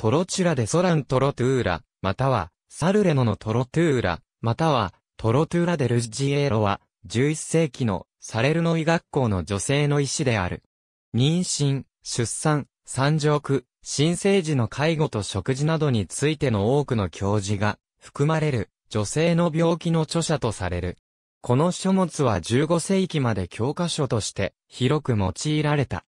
トロチュラでソラントロトゥーラ、または、サルレノのトロトゥーラ、または、トロトゥーラデルジエーロは、11世紀のサレルノイ学校の女性の医師である。妊娠、出産、産褥、新生児の介護と食事などについての多くの教授が含まれる女性の病気の著者とされる。この書物は15世紀まで教科書として広く用いられた。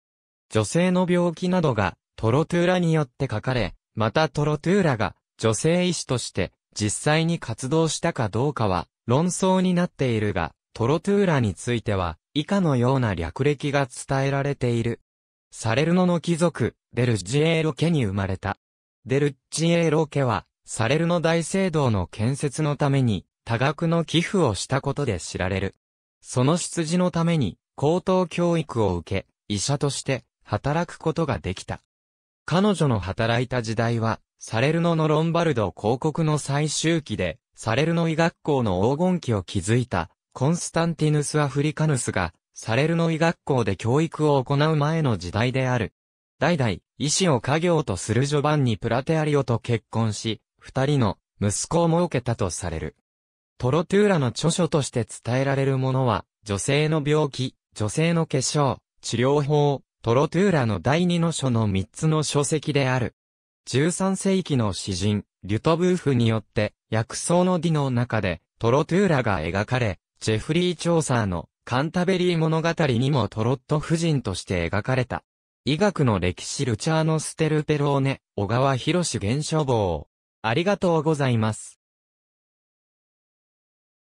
女性の病気などがトロトゥーラによって書かれ、またトロトゥーラが女性医師として実際に活動したかどうかは論争になっているが、トロトゥーラについては以下のような略歴が伝えられている。サレルノの貴族、デルジエーロ家に生まれた。デルジエーロ家は、サレルノ大聖堂の建設のために多額の寄付をしたことで知られる。その出自のために高等教育を受け、医者として働くことができた。彼女の働いた時代は、サレルノのロンバルド広告の最終期で、サレルノ医学校の黄金期を築いた、コンスタンティヌス・アフリカヌスが、サレルノ医学校で教育を行う前の時代である。代々、医師を家業とするジョバンニ・プラテアリオと結婚し、二人の息子を設けたとされる。トロトゥーラの著書として伝えられるものは、女性の病気、女性の化粧、治療法、トロトゥーラの第二の書の三つの書籍である。13世紀の詩人、リュトブーフによって、薬草の儀の中で、トロトゥーラが描かれ、ジェフリー・チョーサーのカンタベリー物語にもトロット夫人として描かれた。医学の歴史ルチャーノ・ステルペローネ、小川博現象棒。ありがとうございます。